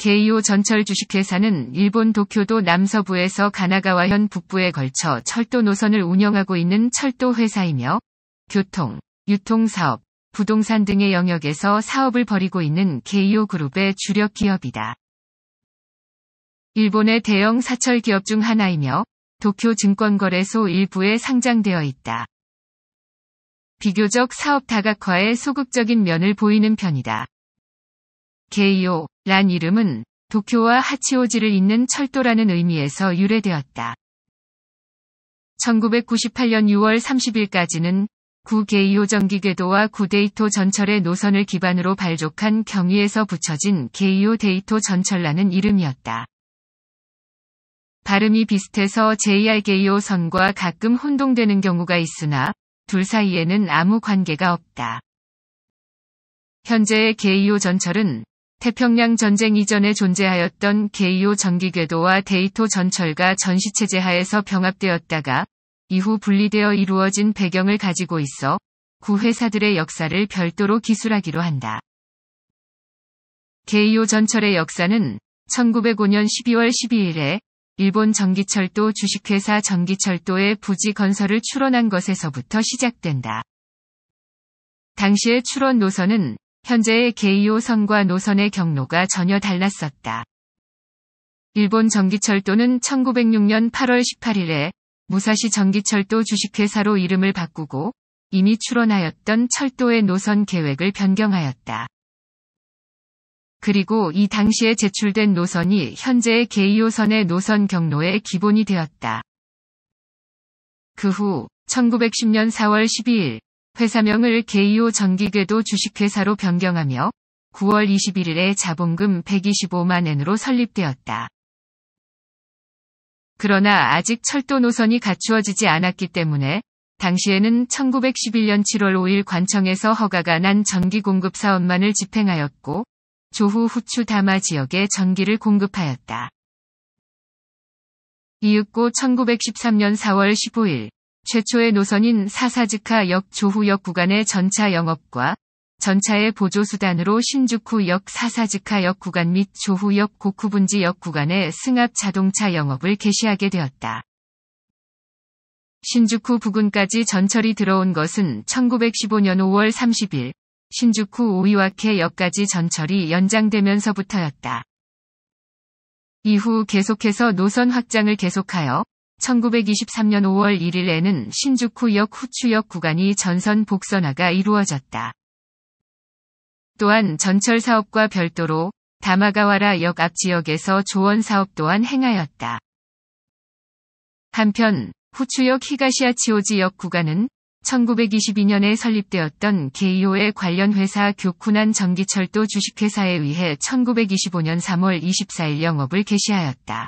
k 이오 전철 주식회사는 일본 도쿄도 남서부에서 가나가와현 북부에 걸쳐 철도 노선을 운영하고 있는 철도 회사이며 교통, 유통사업, 부동산 등의 영역에서 사업을 벌이고 있는 k 이오 그룹의 주력 기업이다. 일본의 대형 사철 기업 중 하나이며 도쿄 증권거래소 일부에 상장되어 있다. 비교적 사업 다각화에 소극적인 면을 보이는 편이다. 게이오란 이름은 도쿄와 하치오지를 잇는 철도라는 의미에서 유래되었다. 1998년 6월 30일까지는 구게이오 전기궤도와 구데이토 전철의 노선을 기반으로 발족한 경위에서 붙여진 게이오 데이토 전철라는 이름이었다. 발음이 비슷해서 JR 게이오 선과 가끔 혼동되는 경우가 있으나 둘 사이에는 아무 관계가 없다. 현재의 게이오 전철은 태평양 전쟁 이전에 존재하였던 게이오 전기궤도와 데이토 전철과 전시체제 하에서 병합되었다가 이후 분리되어 이루어진 배경을 가지고 있어 구회사들의 역사를 별도로 기술하기로 한다. 게이오 전철의 역사는 1905년 12월 12일에 일본 전기철도 주식회사 전기철도의 부지 건설을 출원한 것에서부터 시작된다. 당시의 출원 노선은 현재의 제2호선과 노선의 경로가 전혀 달랐었다. 일본 전기철도는 1906년 8월 18일에 무사시 전기철도 주식회사로 이름을 바꾸고 이미 출원하였던 철도의 노선 계획을 변경하였다. 그리고 이 당시에 제출된 노선이 현재의 제2호선의 노선 경로의 기본이 되었다. 그 후 1910년 4월 12일 회사명을 k 이오 전기궤도 주식회사로 변경하며 9월 21일에 자본금 125만 엔으로 설립되었다. 그러나 아직 철도 노선이 갖추어지지 않았기 때문에 당시에는 1911년 7월 5일 관청에서 허가가 난 전기 공급 사업만을 집행하였고 조후 후추 다마 지역에 전기를 공급하였다. 이윽고 1913년 4월 15일 최초의 노선인 사사즈카역 조후역 구간의 전차 영업과 전차의 보조수단으로 신주쿠역 사사즈카역 구간 및 조후역 고쿠분지역 구간의 승합 자동차 영업을 개시하게 되었다. 신주쿠 부근까지 전철이 들어온 것은 1915년 5월 30일 신주쿠 오이와케 역까지 전철이 연장되면서부터였다. 이후 계속해서 노선 확장을 계속하여 1923년 5월 1일에는 신주쿠역 후추역 구간이 전선 복선화가 이루어졌다. 또한 전철 사업과 별도로 다마가와라 역앞 지역에서 조원 사업 또한 행하였다. 한편 후추역 히가시아치오지역 구간은 1922년에 설립되었던 게이오의 관련 회사 교쿠난 전기철도 주식회사에 의해 1925년 3월 24일 영업을 개시하였다.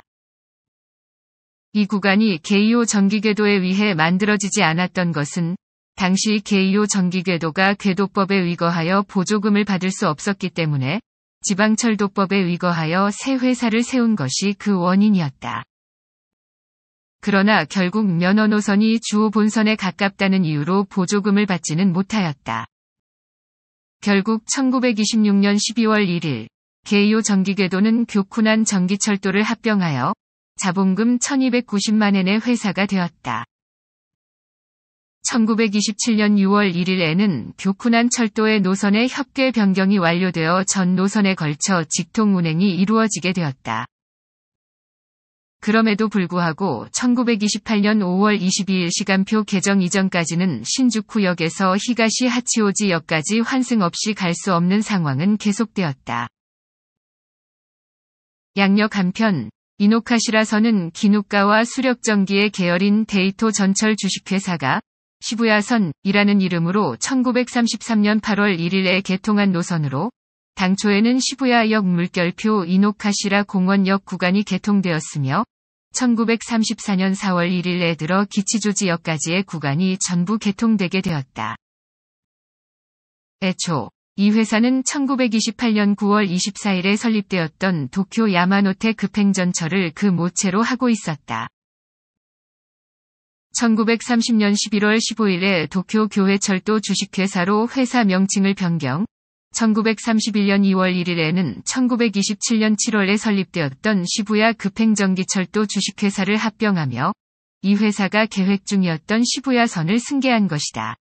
이 구간이 게이오 전기궤도에 의해 만들어지지 않았던 것은 당시 게이오 전기궤도가 궤도법에 의거하여 보조금을 받을 수 없었기 때문에 지방철도법에 의거하여 새 회사를 세운 것이 그 원인이었다. 그러나 결국 면허 노선이 주호 본선에 가깝다는 이유로 보조금을 받지는 못하였다. 결국 1926년 12월 1일 개이오 전기궤도는 교쿠난 전기철도를 합병하여 자본금 1290만엔의 회사가 되었다. 1927년 6월 1일에는 교쿠난 철도의 노선의 협계 변경이 완료되어 전 노선에 걸쳐 직통 운행이 이루어지게 되었다. 그럼에도 불구하고 1928년 5월 22일 시간표 개정 이전까지는 신주쿠역에서 히가시 하치오지역까지 환승 없이 갈 수 없는 상황은 계속되었다. 양력 한편 이노카시라선은 기누가와 수력전기의 계열인 데이토 전철 주식회사가 시부야선이라는 이름으로 1933년 8월 1일에 개통한 노선으로 당초에는 시부야역 물결표 이노카시라 공원역 구간이 개통되었으며 1934년 4월 1일에 들어 기치조지역까지의 구간이 전부 개통되게 되었다. 애초 이 회사는 1928년 9월 24일에 설립되었던 도쿄 야마노테 급행전철을 그 모체로 하고 있었다. 1930년 11월 15일에 도쿄 교회철도 주식회사로 회사 명칭을 변경, 1931년 2월 1일에는 1927년 7월에 설립되었던 시부야 급행전기철도 주식회사를 합병하며 이 회사가 계획 중이었던 시부야선을 승계한 것이다.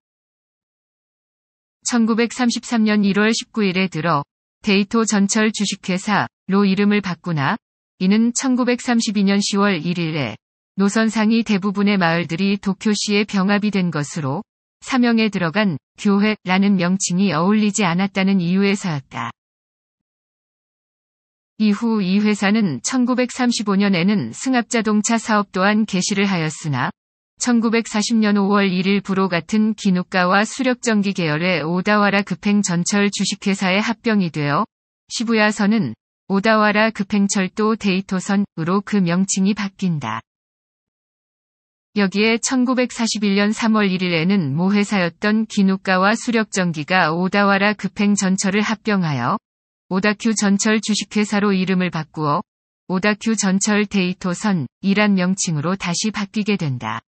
1933년 1월 19일에 들어 데이토 전철 주식회사로 이름을 바꾸나 이는 1932년 10월 1일에 노선 상이 대부분의 마을들이 도쿄시에 병합이 된 것으로 사명에 들어간 교회라는 명칭이 어울리지 않았다는 이유에서였다. 이후 이 회사는 1935년에는 승합자동차 사업 또한 개시를 하였으나 1940년 5월 1일 부로 같은 기누가와 수력전기 계열의 오다와라 급행 전철 주식회사에 합병이 되어 시부야선은 오다와라 급행철도 데이토선으로 그 명칭이 바뀐다. 여기에 1941년 3월 1일에는 모회사였던 기누가와 수력전기가 오다와라 급행 전철을 합병하여 오다큐 전철 주식회사로 이름을 바꾸어 오다큐 전철 데이토선이란 명칭으로 다시 바뀌게 된다.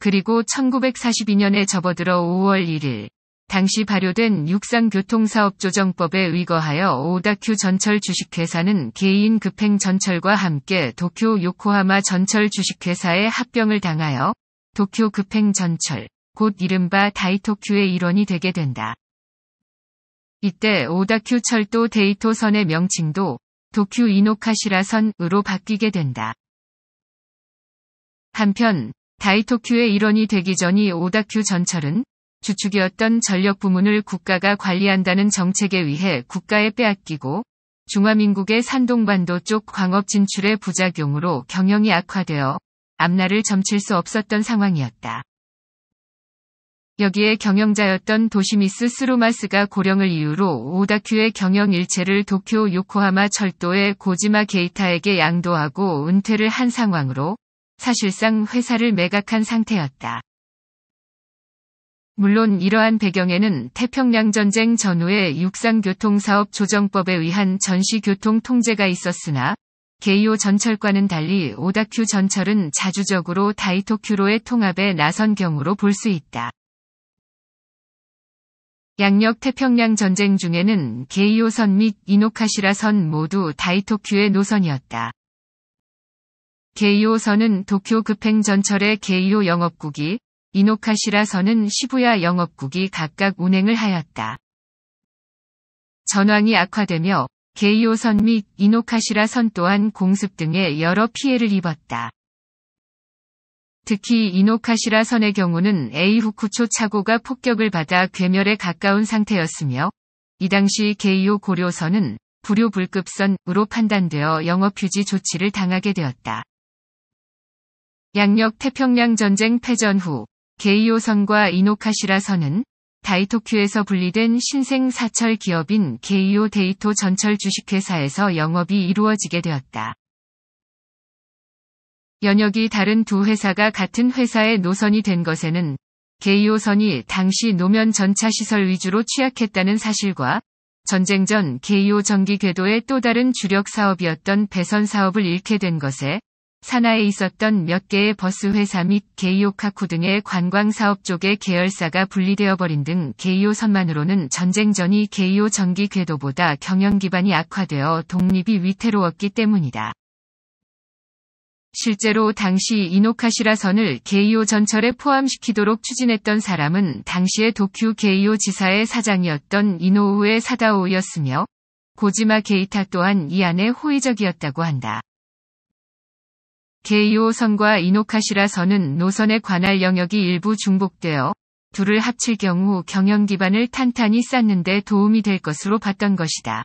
그리고 1942년에 접어들어 5월 1일 당시 발효된 육상교통사업조정법에 의거하여 오다큐 전철 주식회사는 개인 급행 전철과 함께 도쿄 요코하마 전철 주식회사에 합병을 당하여 도쿄 급행 전철, 곧 이른바 다이토큐의 일원이 되게 된다. 이때 오다큐 철도 데이토선의 명칭도 도쿄 이노카시라선으로 바뀌게 된다. 한편 다이토큐의 일원이 되기 전이 오다큐 전철은 주축이었던 전력 부문을 국가가 관리한다는 정책에 의해 국가에 빼앗기고 중화민국의 산동반도 쪽 광업 진출의 부작용으로 경영이 악화되어 앞날을 점칠 수 없었던 상황이었다. 여기에 경영자였던 도시미스 스루마스가 고령을 이유로 오다큐의 경영 일체를 도쿄 요코하마 철도의 고지마 게이타에게 양도하고 은퇴를 한 상황으로 사실상 회사를 매각한 상태였다. 물론 이러한 배경에는 태평양 전쟁 전후의 육상교통사업 조정법에 의한 전시교통 통제가 있었으나 게이오 전철과는 달리 오다큐 전철은 자주적으로 다이토큐로의 통합에 나선 경우로 볼 수 있다. 양력 태평양 전쟁 중에는 게이오선 및 이노카시라선 모두 다이토큐의 노선이었다. 게이오선은 도쿄 급행전철의 게이오 영업국이, 이노카시라선은 시부야 영업국이 각각 운행을 하였다. 전황이 악화되며 게이오선 및 이노카시라선 또한 공습 등의 여러 피해를 입었다. 특히 이노카시라선의 경우는 에이후쿠초 차고가 폭격을 받아 괴멸에 가까운 상태였으며 이 당시 게이오 고려선은 불효불급선으로 판단되어 영업 휴지 조치를 당하게 되었다. 양력 태평양 전쟁 패전 후 게이오선과 이노카시라선은 다이토큐에서 분리된 신생 사철 기업인 게이오 데이토 전철 주식회사에서 영업이 이루어지게 되었다. 연역이 다른 두 회사가 같은 회사의 노선이 된 것에는 게이오선이 당시 노면 전차 시설 위주로 취약했다는 사실과 전쟁 전 게이오 전기 궤도의 또 다른 주력 사업이었던 배선 사업을 잃게 된 것에 산하에 있었던 몇 개의 버스 회사 및 게이오카쿠 등의 관광 사업 쪽의 계열사가 분리되어 버린 등 게이오 선만으로는 전쟁전이 게이오 전기 궤도보다 경영 기반이 악화되어 독립이 위태로웠기 때문이다. 실제로 당시 이노카시라 선을 게이오 전철에 포함시키도록 추진했던 사람은 당시의 도쿄 게이오 지사의 사장이었던 이노우의 사다오였으며 고지마 게이타 또한 이 안에 호의적이었다고 한다. k 2호선과 이노카시라선은 노선에 관할 영역이 일부 중복되어 둘을 합칠 경우 경영 기반을 탄탄히 쌓는 데 도움이 될 것으로 봤던 것이다.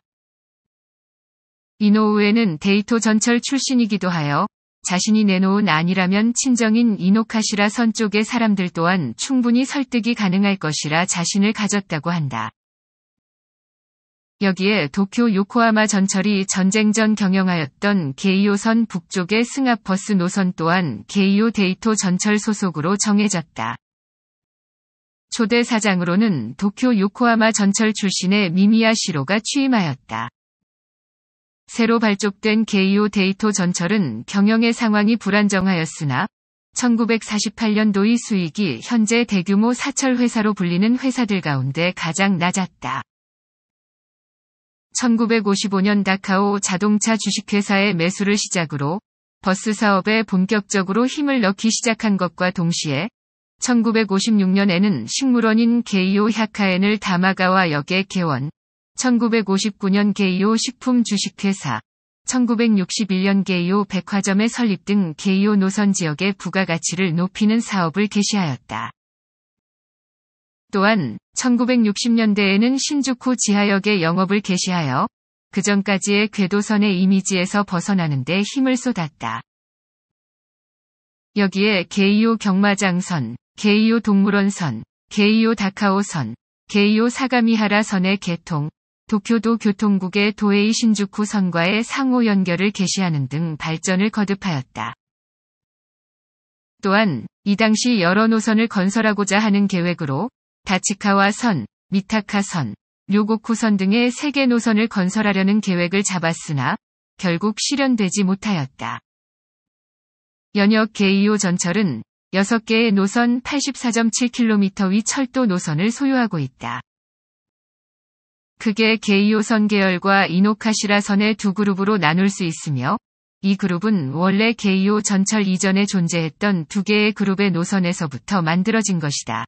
이노우에는 데이토 전철 출신이기도 하여 자신이 내놓은 아니라면 친정인 이노카시라 선 쪽의 사람들 또한 충분히 설득이 가능할 것이라 자신을 가졌다고 한다. 여기에 도쿄 요코하마 전철이 전쟁 전 경영하였던 게이오선 북쪽의 승합버스 노선 또한 게이오 데이토 전철 소속으로 정해졌다. 초대 사장으로는 도쿄 요코하마 전철 출신의 미미야 시로가 취임하였다. 새로 발족된 게이오 데이토 전철은 경영의 상황이 불안정하였으나 1948년도의 수익이 현재 대규모 사철 회사로 불리는 회사들 가운데 가장 낮았다. 1955년 다카오 자동차 주식회사의 매수를 시작으로 버스 사업에 본격적으로 힘을 넣기 시작한 것과 동시에 1956년에는 식물원인 게이오 하카엔을 다마가와 역의 개원, 1959년 게이오 식품 주식회사, 1961년 게이오 백화점의 설립 등 게이오 노선 지역의 부가가치를 높이는 사업을 개시하였다. 또한 1960년대에는 신주쿠 지하역의 영업을 개시하여 그전까지의 궤도선의 이미지에서 벗어나는 데 힘을 쏟았다. 여기에 게이오 경마장선, 게이오 동물원선, 게이오 다카오선, 게이오 사가미하라선의 개통, 도쿄도 교통국의 도에이 신주쿠 선과의 상호 연결을 개시하는 등 발전을 거듭하였다. 또한 이 당시 여러 노선을 건설하고자 하는 계획으로 다치카와 선, 미타카 선, 요고쿠선 등의 세 개 노선을 건설하려는 계획을 잡았으나 결국 실현되지 못하였다. 연역 게이오 전철은 6개의 노선 84.7km 위 철도 노선을 소유하고 있다. 그게 게이오선 계열과 이노카시라선의 두 그룹으로 나눌 수 있으며 이 그룹은 원래 게이오 전철 이전에 존재했던 두 개의 그룹의 노선에서부터 만들어진 것이다.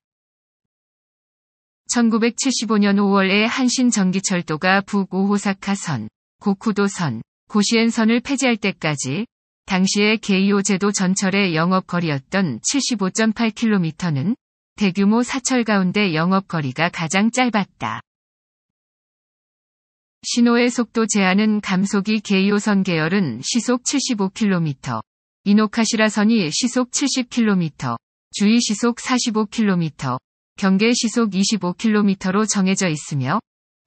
1975년 5월에 한신전기철도가 북오호사카선, 고쿠도선, 고시엔선을 폐지할 때까지 당시의 게이오 제도 전철의 영업거리였던 75.8km는 대규모 사철 가운데 영업거리가 가장 짧았다. 신호의 속도 제한은 감속이 게이오선 계열은 시속 75km, 이노카시라선이 시속 70km, 주위 시속 45km, 경계 시속 25km로 정해져 있으며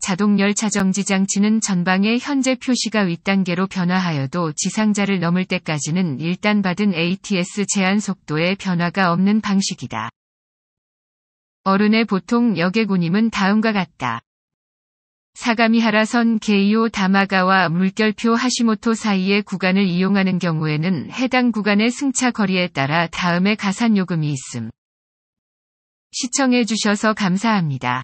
자동열차 정지 장치는 전방에 현재 표시가 윗단계로 변화하여도 지상자를 넘을 때까지는 일단 받은 ATS 제한 속도에 변화가 없는 방식이다. 어른의 보통 여객 운임은 다음과 같다. 사가미하라선 게이오 다마가와 물결표 하시모토 사이의 구간을 이용하는 경우에는 해당 구간의 승차 거리에 따라 다음에 가산 요금이 있음. 시청해주셔서 감사합니다.